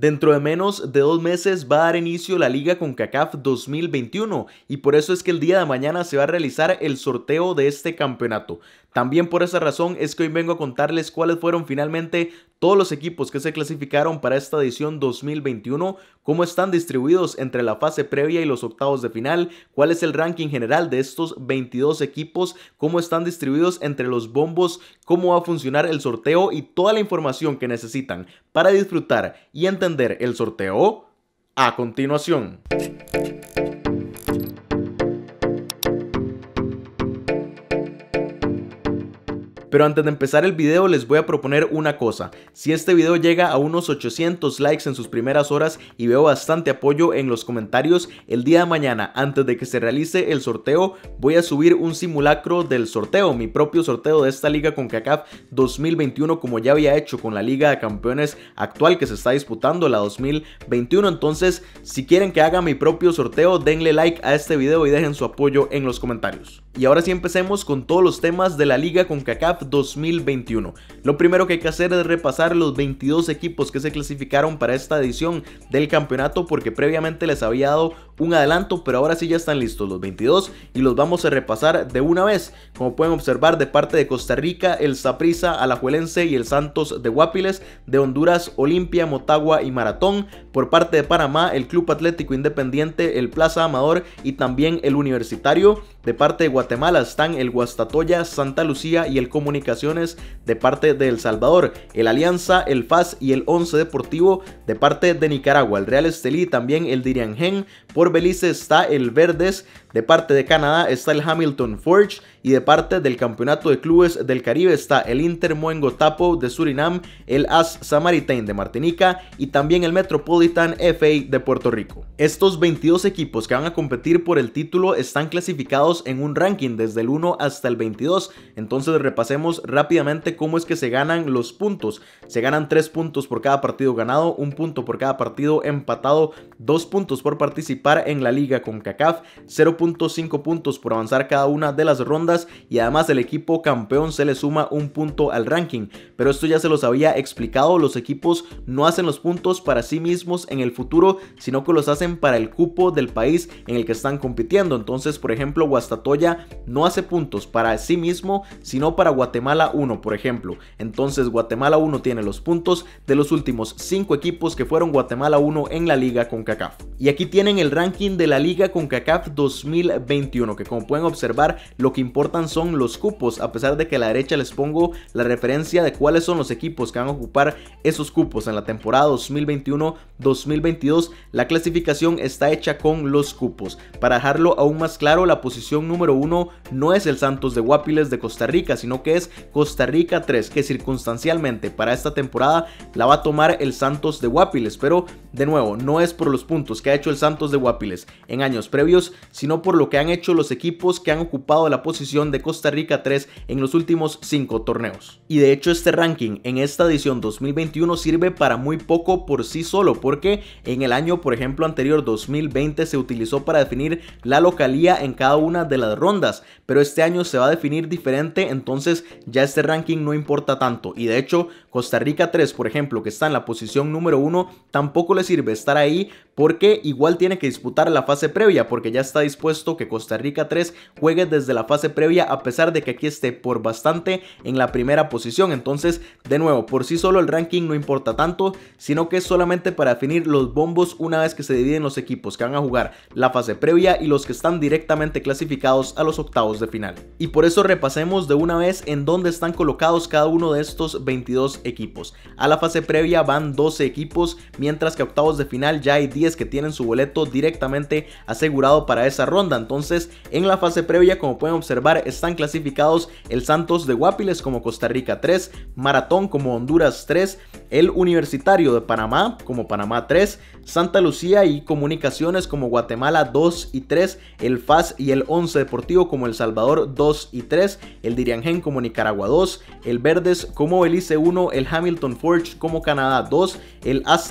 Dentro de menos de dos meses va a dar inicio la Liga con CACAF 2021 y por eso es que el día de mañana se va a realizar el sorteo de este campeonato. También por esa razón es que hoy vengo a contarles cuáles fueron finalmente todos los equipos que se clasificaron para esta edición 2021, cómo están distribuidos entre la fase previa y los octavos de final, cuál es el ranking general de estos 22 equipos, cómo están distribuidos entre los bombos, cómo va a funcionar el sorteo y toda la información que necesitan para disfrutar y entender el sorteo a continuación. Pero antes de empezar el video les voy a proponer una cosa. Si este video llega a unos 800 likes en sus primeras horas y veo bastante apoyo en los comentarios, el día de mañana, antes de que se realice el sorteo, voy a subir un simulacro del sorteo, mi propio sorteo de esta liga con CACAF 2021 como ya había hecho con la liga de campeones actual que se está disputando, la 2021. Entonces, si quieren que haga mi propio sorteo, denle like a este video y dejen su apoyo en los comentarios. Y ahora sí empecemos con todos los temas de la liga con CACAF 2021. Lo primero que hay que hacer es repasar los 22 equipos que se clasificaron para esta edición del campeonato porque previamente les había dado un adelanto, pero ahora sí ya están listos los 22 y los vamos a repasar de una vez. Como pueden observar, de parte de Costa Rica, el Saprissa, Alajuelense y el Santos de Guapiles, de Honduras, Olimpia, Motagua y Maratón, por parte de Panamá, el Club Atlético Independiente, el Plaza Amador y también el Universitario, de parte de Guatemala están el Guastatoya, Santa Lucía y el Comunidad Comunicaciones de parte de El Salvador, el Alianza, el FAS y el Once Deportivo de parte de Nicaragua, el Real Estelí también el Diriangen, por Belice está el Verdes, de parte de Canadá está el Hamilton Forge, y de parte del Campeonato de Clubes del Caribe está el Inter Moengo Tapo de Surinam, el AS Samaritain de Martinica y también el Metropolitan FA de Puerto Rico. Estos 22 equipos que van a competir por el título están clasificados en un ranking desde el 1 hasta el 22, entonces repasemos rápidamente cómo es que se ganan los puntos. Se ganan 3 puntos por cada partido ganado, 1 punto por cada partido empatado, 2 puntos por participar en la liga con CACAF, 0.5 puntos por avanzar cada una de las rondas y además el equipo campeón se le suma un punto al ranking. Pero esto ya se los había explicado, los equipos no hacen los puntos para sí mismos en el futuro, sino que los hacen para el cupo del país en el que están compitiendo. Entonces, por ejemplo, Guastatoya no hace puntos para sí mismo, sino para Guatemala 1, por ejemplo. Entonces, Guatemala 1 tiene los puntos de los últimos 5 equipos que fueron Guatemala 1 en la liga con CACAF. Y aquí tienen el ranking de la liga con CACAF 2021, que como pueden observar, lo que importa Tan son los cupos, a pesar de que a la derecha les pongo la referencia de cuáles son los equipos que van a ocupar esos cupos en la temporada 2021-2022. La clasificación está hecha con los cupos. Para dejarlo aún más claro, la posición número uno no es el Santos de Guapiles de Costa Rica, sino que es Costa Rica 3, que circunstancialmente para esta temporada la va a tomar el Santos de Guapiles, pero de nuevo, no es por los puntos que ha hecho el Santos de Guapiles en años previos, sino por lo que han hecho los equipos que han ocupado la posición de Costa Rica 3 en los últimos 5 torneos. Y de hecho este ranking en esta edición 2021 sirve para muy poco por sí solo, porque en el año, por ejemplo, anterior 2020 se utilizó para definir la localía en cada una de las rondas, pero este año se va a definir diferente, entonces ya este ranking no importa tanto. Y de hecho, Costa Rica 3, por ejemplo, que está en la posición número 1, tampoco le sirve estar ahí porque igual tiene que disputar la fase previa, porque ya está dispuesto que Costa Rica 3 juegue desde la fase previa a pesar de que aquí esté por bastante en la primera posición. Entonces, de nuevo, por sí solo el ranking no importa tanto, sino que es solamente para definir los bombos una vez que se dividen los equipos que van a jugar la fase previa y los que están directamente clasificados a los octavos de final. Y por eso repasemos de una vez en dónde están colocados cada uno de estos 22 equipos. A la fase previa van 12 equipos, mientras que a octavos de final ya hay 10 que tienen su boleto directamente asegurado para esa ronda. Entonces, en la fase previa, como pueden observar, están clasificados el Santos de Guapiles como Costa Rica 3, Maratón como Honduras 3, el Universitario de Panamá como Panamá 3, Santa Lucía y Comunicaciones como Guatemala 2 y 3, el FAS y el 11 Deportivo como El Salvador 2 y 3, el Diriangén como Nicaragua 2, el Verdes como Belice 1, el Hamilton Forge como Canadá 2, el As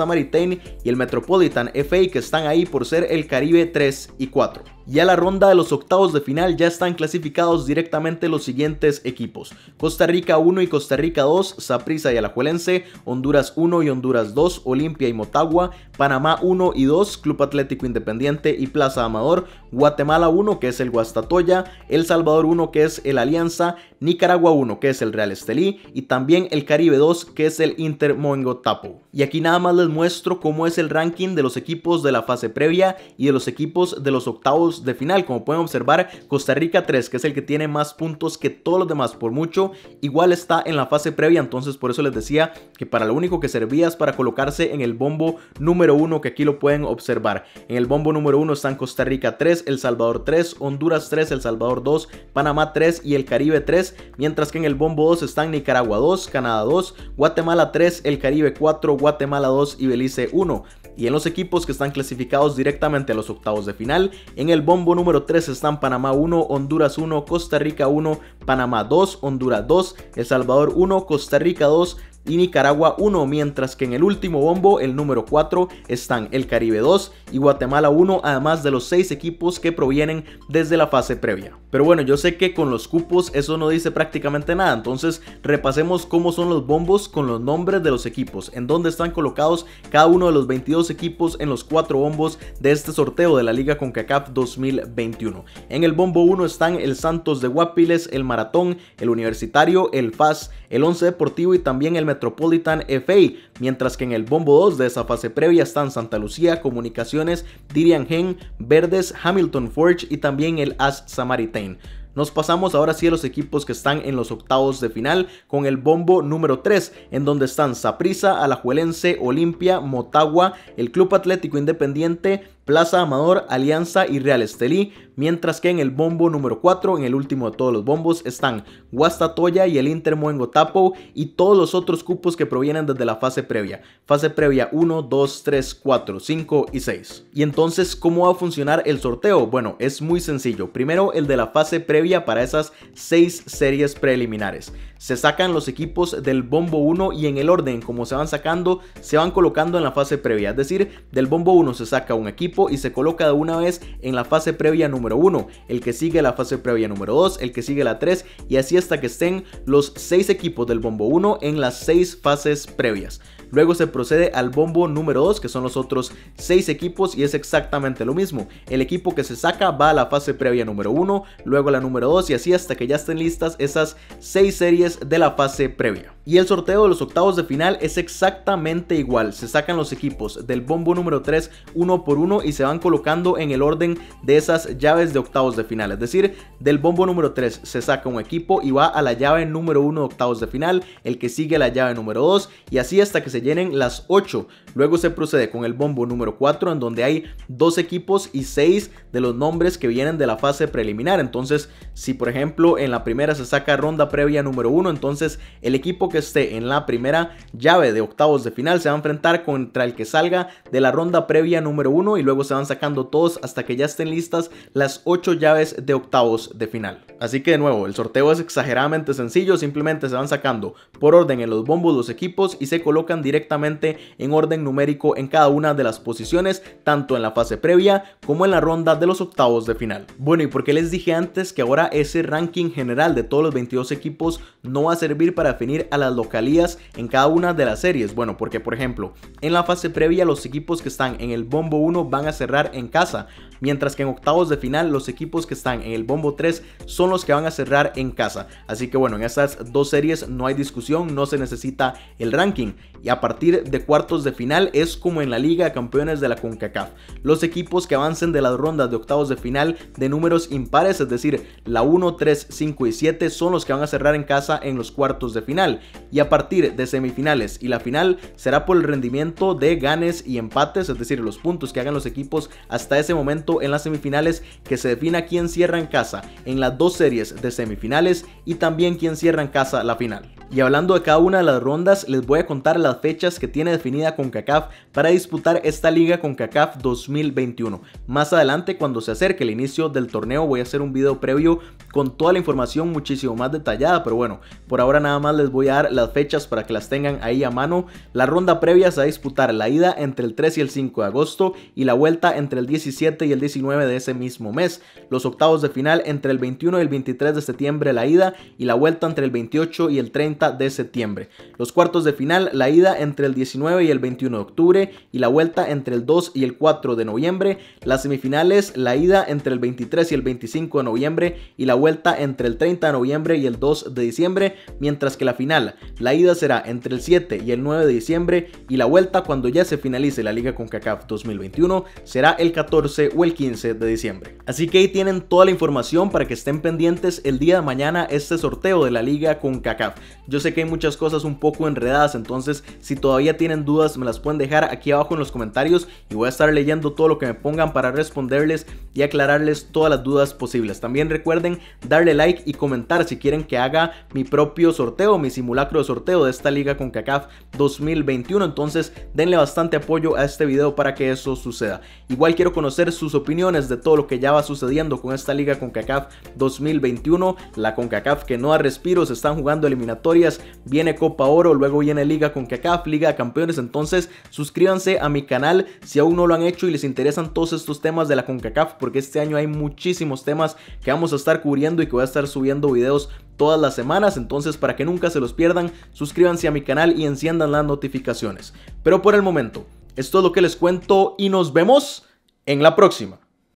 y el Metropolitan FA que están ahí por ser el Caribe 3 y 4. Y a la ronda de los octavos de final ya están clasificados directamente los siguientes equipos. Costa Rica 1 y Costa Rica 2, Saprissa y Alajuelense, Honduras 1 y Honduras 2, Olimpia y Motagua, Panamá 1 y 2, Club Atlético Independiente y Plaza Amador, Guatemala 1 que es el Guastatoya, El Salvador 1 que es el Alianza, Nicaragua 1 que es el Real Estelí y también el Caribe 2 que es el Inter Moengo Tapo. Y aquí nada más les muestro cómo es el ranking de los equipos de la fase previa y de los equipos de los octavos de final. Como pueden observar, Costa Rica 3, que es el que tiene más puntos que todos los demás por mucho, igual está en la fase previa. Entonces por eso les decía que para lo único que servía es para colocarse en el bombo número 1, que aquí lo pueden observar. En el bombo número 1 están Costa Rica 3, El Salvador 3, Honduras 3, El Salvador 2, Panamá 3 y el Caribe 3. Mientras que en el bombo 2 están Nicaragua 2, Canadá 2, Guatemala 3, El Caribe 4, Guatemala 2 y Belice 1 y en los equipos que están clasificados directamente a los octavos de final, en el bombo número 3 están Panamá 1, Honduras 1, Costa Rica 1, Panamá 2, Honduras 2, El Salvador 1, Costa Rica 2, y Nicaragua 1, mientras que en el último bombo, el número 4, están el Caribe 2 y Guatemala 1, además de los 6 equipos que provienen desde la fase previa. Pero bueno, yo sé que con los cupos eso no dice prácticamente nada, entonces repasemos cómo son los bombos con los nombres de los equipos, en dónde están colocados cada uno de los 22 equipos en los 4 bombos de este sorteo de la Liga CONCACAF 2021. En el bombo 1 están el Santos de Guapiles, el Maratón, el Universitario, el FAS, el Once Deportivo y también el Metropolitan FA, mientras que en el bombo 2 de esa fase previa están Santa Lucía, Comunicaciones, Dirian Hen, Verdes, Hamilton Forge y también el As Samaritain. Nos pasamos ahora sí a los equipos que están en los octavos de final con el bombo número 3, en donde están Saprissa, Alajuelense, Olimpia, Motagua, el Club Atlético Independiente, Plaza Amador, Alianza y Real Estelí mientras que en el bombo número 4, en el último de todos los bombos, están Guastatoya y el Inter Moengo Tapo y todos los otros cupos que provienen desde la fase previa, fase previa 1, 2, 3, 4, 5 y 6. Y entonces, ¿cómo va a funcionar el sorteo? Bueno, es muy sencillo, primero el de la fase previa para esas 6 series preliminares. Se sacan los equipos del bombo 1 y en el orden como se van sacando, se van colocando en la fase previa, es decir, del bombo 1 se saca un equipo y se coloca de una vez en la fase previa número número 1, el que sigue la fase previa número 2, el que sigue la 3 y así hasta que estén los 6 equipos del bombo 1 en las 6 fases previas. Luego se procede al bombo número 2, que son los otros 6 equipos, y es exactamente lo mismo. El equipo que se saca va a la fase previa número 1, luego a la número 2, y así hasta que ya estén listas esas 6 series de la fase previa. Y el sorteo de los octavos de final es exactamente igual. Se sacan los equipos del bombo número 3 uno por uno y se van colocando en el orden de esas ya de octavos de final. Es decir, del bombo número 3 se saca un equipo y va a la llave número 1 de octavos de final, el que sigue a la llave número 2 y así hasta que se llenen las 8. Luego se procede con el bombo número 4 en donde hay dos equipos y 6 de los nombres que vienen de la fase preliminar. Entonces, si por ejemplo en la primera se saca ronda previa número 1, entonces el equipo que esté en la primera llave de octavos de final se va a enfrentar contra el que salga de la ronda previa número 1 y luego se van sacando todos hasta que ya estén listas las las 8 llaves de octavos de final. Así que de nuevo, el sorteo es exageradamente sencillo, simplemente se van sacando por orden en los bombos los equipos y se colocan directamente en orden numérico en cada una de las posiciones, tanto en la fase previa como en la ronda de los octavos de final. Bueno, y porque les dije antes que ahora ese ranking general de todos los 22 equipos no va a servir para definir a las localías en cada una de las series. Bueno, porque por ejemplo, en la fase previa los equipos que están en el bombo 1 van a cerrar en casa, mientras que en octavos de final los equipos que están en el bombo 3 son los que van a cerrar en casa. Así que bueno, en estas dos series no hay discusión, no se necesita el ranking. Y a partir de cuartos de final es como en la Liga de Campeones de la CONCACAF. Los equipos que avancen de las rondas de octavos de final de números impares, es decir, la 1, 3, 5 y 7 son los que van a cerrar en casa en los cuartos de final. Y a partir de semifinales y la final será por el rendimiento de ganes y empates, es decir, los puntos que hagan los equipos hasta ese momento en las semifinales que se defina quién cierra en casa en las dos series de semifinales y también quién cierra en casa la final. Y hablando de cada una de las rondas, les voy a contar las fechas que tiene definida CONCACAF para disputar esta liga CONCACAF 2021. Más adelante, cuando se acerque el inicio del torneo, voy a hacer un video previo con toda la información muchísimo más detallada, pero bueno, por ahora nada más les voy a dar las fechas para que las tengan ahí a mano. La ronda previa se va a disputar la ida entre el 3 y el 5 de agosto y la vuelta entre el 17 y el 19 de ese mismo mes, los octavos de final entre el 21 y el 23 de septiembre la ida y la vuelta entre el 28 y el 30 de septiembre, los cuartos de final la ida entre el 19 y el 21 de octubre y la vuelta entre el 2 y el 4 de noviembre, las semifinales la ida entre el 23 y el 25 de noviembre y la vuelta entre el 30 de noviembre y el 2 de diciembre, mientras que la final la ida será entre el 7 y el 9 de diciembre y la vuelta cuando ya se finalice la Liga con CONCACAF 2021 será el 14 o el 15 de diciembre. Así que ahí tienen toda la información para que estén pendientes el día de mañana este sorteo de la liga con CACAF. Yo sé que hay muchas cosas un poco enredadas, entonces si todavía tienen dudas me las pueden dejar aquí abajo en los comentarios y voy a estar leyendo todo lo que me pongan para responderles y aclararles todas las dudas posibles. También recuerden darle like y comentar si quieren que haga mi propio sorteo, mi simulacro de sorteo de esta liga con CACAF 2021. Entonces denle bastante apoyo a este video para que eso suceda. Igual quiero conocer sus opiniones de todo lo que ya va sucediendo con esta liga CONCACAF 2021, la CONCACAF que no ha se están jugando eliminatorias, viene Copa Oro, luego viene Liga CONCACAF, Liga Campeones, entonces suscríbanse a mi canal si aún no lo han hecho y les interesan todos estos temas de la CONCACAF porque este año hay muchísimos temas que vamos a estar cubriendo y que voy a estar subiendo videos todas las semanas, entonces para que nunca se los pierdan, suscríbanse a mi canal y enciendan las notificaciones. Pero por el momento, esto es lo que les cuento y nos vemos en la próxima.